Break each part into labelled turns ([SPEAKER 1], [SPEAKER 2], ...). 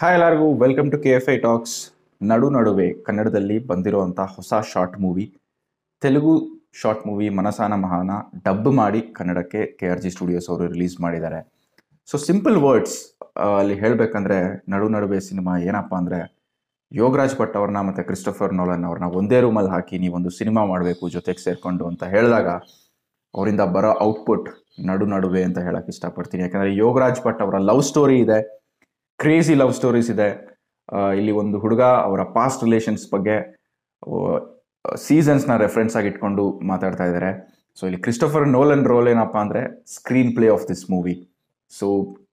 [SPEAKER 1] hi ಎಲ್ಲರಿಗೂ welcome to K F I talks ನಡು ನಡುವೆ ಕನ್ನಡದಲ್ಲಿ ಬಂದಿರುವಂಥ ಹೊಸ short movie Telugu short movie Manasanamaha dub ಮಾಡಿ ಕನ್ನಡಕ್ಕೆ ಕೆ ಆರ್ ಜಿ ಸ್ಟುಡಿಯೋಸ್ ಅವರು ರಿಲೀಸ್ ಮಾಡಿದ್ದಾರೆ ಸೊ ಸಿಂಪಲ್ ವರ್ಡ್ಸ್ ಅಲ್ಲಿ ಹೇಳಬೇಕಂದ್ರೆ ನಡು ನಡುವೆ ಸಿನಿಮಾ ಏನಪ್ಪ ಅಂದರೆ ಯೋಗರಾಜ್ ಭಟ್ ಅವ್ರನ್ನ ಮತ್ತು ಕ್ರಿಸ್ಟೋಫರ್ ನೋಲನ್ ಅವ್ರನ್ನ ಒಂದೇ ರೂಮಲ್ಲಿ ಹಾಕಿ ನೀವೊಂದು ಸಿನಿಮಾ ಮಾಡಬೇಕು ಜೊತೆಗೆ ಸೇರಿಕೊಂಡು ಅಂತ ಹೇಳಿದಾಗ ಅವರಿಂದ ಬರೋ ಔಟ್ಪುಟ್ ನಡು ನಡುವೆ ಅಂತ ಹೇಳಕ್ ಇಷ್ಟಪಡ್ತೀನಿ ಯಾಕಂದರೆ ಯೋಗರಾಜ್ ಭಟ್ ಅವರ ಲವ್ ಸ್ಟೋರಿ ಇದೆ ಕ್ರೇಜಿ ಲವ್ ಸ್ಟೋರೀಸ್ ಇದೆ ಇಲ್ಲಿ ಒಂದು ಹುಡುಗ ಅವರ ಪಾಸ್ಟ್ ರಿಲೇಷನ್ಸ್ ಬಗ್ಗೆ ಸೀಸನ್ಸ್ನ ರೆಫರೆನ್ಸ್ ಆಗಿ ಇಟ್ಕೊಂಡು ಮಾತಾಡ್ತಾ ಇದ್ದಾರೆ ಸೊ ಇಲ್ಲಿ ಕ್ರಿಸ್ಟೋಫರ್ ನೋಲನ್ ರೋಲ್ ಏನಪ್ಪ ಅಂದರೆ screenplay of this movie so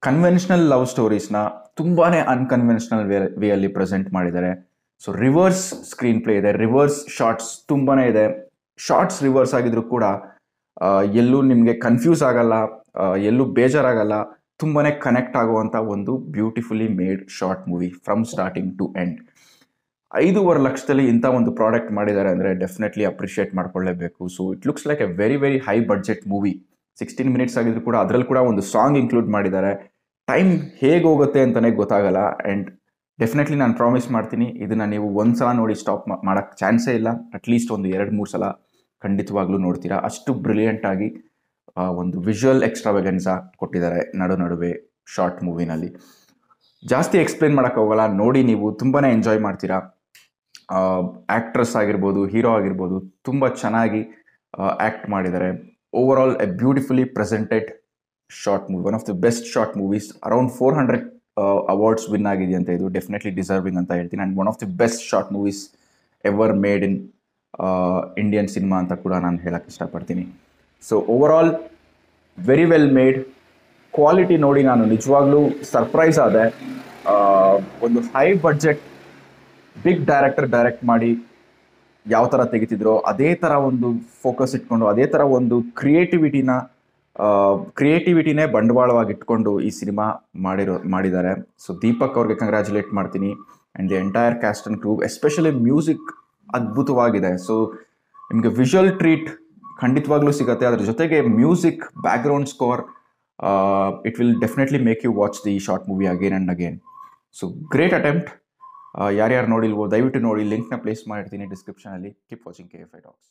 [SPEAKER 1] conventional love ಸ್ಟೋರೀಸ್ನ ತುಂಬಾ ಅನ್ಕನ್ವೆನ್ಷನಲ್ ವೇ ವೇಯಲ್ಲಿ ಪ್ರೆಸೆಂಟ್ ಮಾಡಿದ್ದಾರೆ ಸೊ ರಿವರ್ಸ್ ಸ್ಕ್ರೀನ್ ಪ್ಲೇ ಇದೆ ರಿವರ್ಸ್ ಶಾರ್ಟ್ಸ್ ತುಂಬಾ ಇದೆ ಶಾರ್ಟ್ಸ್ ರಿವರ್ಸ್ ಆಗಿದ್ರು ಕೂಡ ಎಲ್ಲೂ ನಿಮಗೆ ಕನ್ಫ್ಯೂಸ್ ಆಗಲ್ಲ ಎಲ್ಲೂ ಬೇಜಾರಾಗಲ್ಲ ತುಂಬಾ ಕನೆಕ್ಟ್ ಆಗುವಂಥ ಒಂದು beautifully made short movie from starting to end ಐದೂವರೆ ಲಕ್ಷದಲ್ಲಿ ಇಂಥ ಒಂದು ಪ್ರಾಡಕ್ಟ್ ಮಾಡಿದ್ದಾರೆ ಅಂದರೆ ಡೆಫಿನೆಟ್ಲಿ ಅಪ್ರಿಷಿಯೇಟ್ ಮಾಡ್ಕೊಳ್ಳೇಬೇಕು so it looks like a very very high budget movie sixteen minutes ಆಗಿದ್ರು ಕೂಡ ಅದರಲ್ಲಿ ಕೂಡ ಒಂದು ಸಾಂಗ್ ಇನ್ಕ್ಲೂಡ್ ಮಾಡಿದ್ದಾರೆ ಟೈಮ್ ಹೇಗೆ ಹೋಗುತ್ತೆ ಅಂತಲೇ ಗೊತ್ತಾಗಲ್ಲ ಆ್ಯಂಡ್ ಡೆಫಿನೆಟ್ಲಿ ನಾನು ಪ್ರಾಮಿಸ್ ಮಾಡ್ತೀನಿ ಇದನ್ನು ನೀವು ಒಂದು ಸಲ ನೋಡಿ ಸ್ಟಾಪ್ ಮಾಡೋಕ್ಕೆ ಚಾನ್ಸೇ ಇಲ್ಲ ಅಟ್ಲೀಸ್ಟ್ ಒಂದು ಎರಡು ಮೂರು ಸಲ ಖಂಡಿತವಾಗ್ಲೂ ನೋಡ್ತೀರಾ ಅಷ್ಟು ಬ್ರಿಲಿಯಂಟಾಗಿ ಆ ಒಂದು ವಿಜುವಲ್ ಎಕ್ಸ್ಟ್ರಾವೆಗೆನ್ಸ್ ಕೊಟ್ಟಿದ್ದಾರೆ ನಡು ನಡುವೆ ಶಾರ್ಟ್ ಮೂವಿನಲ್ಲಿ ಜಾಸ್ತಿ ಎಕ್ಸ್ಪ್ಲೇನ್ ಹೋಗಲ್ಲ ನೋಡಿ ನೀವು ತುಂಬಾ ಎಂಜಾಯ್ ಮಾಡ್ತೀರಾ ಆ್ಯಕ್ಟ್ರೆಸ್ ಆಗಿರ್ಬೋದು ಹೀರೋ ಆಗಿರ್ಬೋದು ತುಂಬ ಚೆನ್ನಾಗಿ ಆ್ಯಕ್ಟ್ ಮಾಡಿದ್ದಾರೆ over all a beautifully presented short movie one of the best short movies around four hundred awards win ಆಗಿದೆ ಅಂತ ಇದು ಡೆಫಿನೆಟ್ಲಿ ಡಿಸರ್ವಿಂಗ್ ಅಂತ ಹೇಳ್ತೀನಿ and one of the best short movies ever made in Indian cinema ಅಂತ ಕೂಡ ನಾನು ಹೇಳಕ್ಕೆ ಇಷ್ಟಪಡ್ತೀನಿ so over very well made quality ನೋಡಿ ನಾನು ನಿಜವಾಗ್ಲೂ ಸರ್ಪ್ರೈಸ್ ಆದೆ ಒಂದು high budget big director direct ಮಾಡಿ ಯಾವ ಥರ ತೆಗಿತಿದ್ರೋ ಅದೇ ಥರ ಒಂದು ಫೋಕಸ್ ಇಟ್ಕೊಂಡು ಅದೇ ಥರ ಒಂದು ಕ್ರಿಯೇಟಿವಿಟಿನ ಕ್ರಿಯೇಟಿವಿಟಿನೇ ಬಂಡವಾಳವಾಗಿ ಇಟ್ಕೊಂಡು ಈ ಸಿನಿಮಾ ಮಾಡಿರೋ ಮಾಡಿದ್ದಾರೆ ಸೊ ದೀಪಕ್ ಅವ್ರಿಗೆ ಕಂಗ್ರ್ಯಾಚುಲೇಟ್ ಮಾಡ್ತೀನಿ and the entire cast and crew especially music ಅದ್ಭುತವಾಗಿದೆ ಸೊ ನಿಮಗೆ ವಿಷುವಲ್ ಟ್ರೀಟ್ ಖಂಡಿತವಾಗ್ಲೂ ಸಿಗುತ್ತೆ ಅದ್ರ ಜೊತೆಗೆ music background score it will definitely make you watch the short movie again and again so great attempt ಯಾರ್ಯಾರು ನೋಡಿಲ್ವೋ ದಯವಿಟ್ಟು ನೋಡಿ ಲಿಂಕ್ನ ಪ್ಲೇಸ್ ಮಾಡಿರ್ತೀನಿ ಡಿಸ್ಕ್ರಿಪ್ಷನಲ್ಲಿ keep watching K F I tax